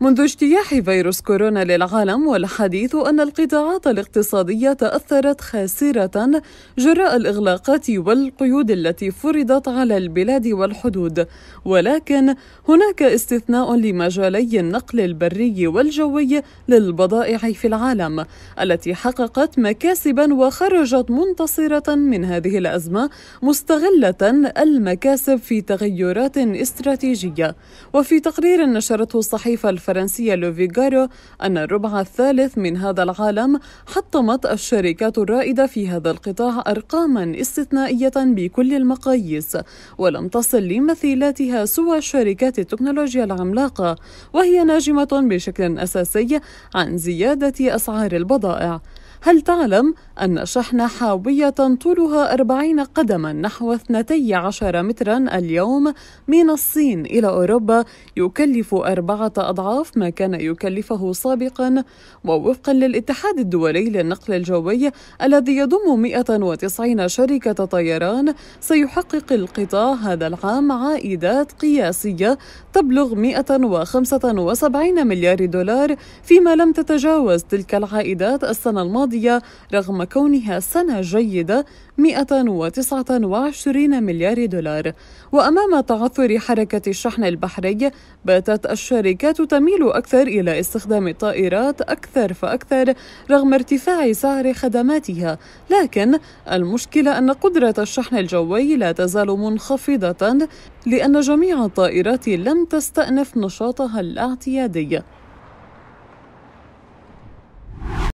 منذ اجتياح فيروس كورونا للعالم والحديث أن القطاعات الاقتصادية تأثرت خاسرة جراء الإغلاقات والقيود التي فرضت على البلاد والحدود، ولكن هناك استثناء لمجالي النقل البري والجوي للبضائع في العالم، التي حققت مكاسبا وخرجت منتصرة من هذه الأزمة مستغلة المكاسب في تغيرات استراتيجية، وفي تقرير نشرته الصحيفة الفرنسية لوفيغارو أن الربع الثالث من هذا العالم حطمت الشركات الرائدة في هذا القطاع أرقاما استثنائية بكل المقاييس ولم تصل لمثيلاتها سوى شركات التكنولوجيا العملاقة وهي ناجمة بشكل أساسي عن زيادة أسعار البضائع هل تعلم أن شحن حاوية طولها 40 قدما نحو 12 مترا اليوم من الصين إلى أوروبا يكلف أربعة أضعاف ما كان يكلفه سابقا ووفقا للاتحاد الدولي للنقل الجوي الذي يضم 190 شركة طيران سيحقق القطاع هذا العام عائدات قياسية تبلغ 175 مليار دولار فيما لم تتجاوز تلك العائدات السنة الماضية الماضية رغم كونها سنة جيدة 129 مليار دولار وأمام تعثر حركة الشحن البحري باتت الشركات تميل أكثر إلى استخدام الطائرات أكثر فأكثر رغم ارتفاع سعر خدماتها لكن المشكلة أن قدرة الشحن الجوي لا تزال منخفضة لأن جميع الطائرات لم تستأنف نشاطها الاعتيادي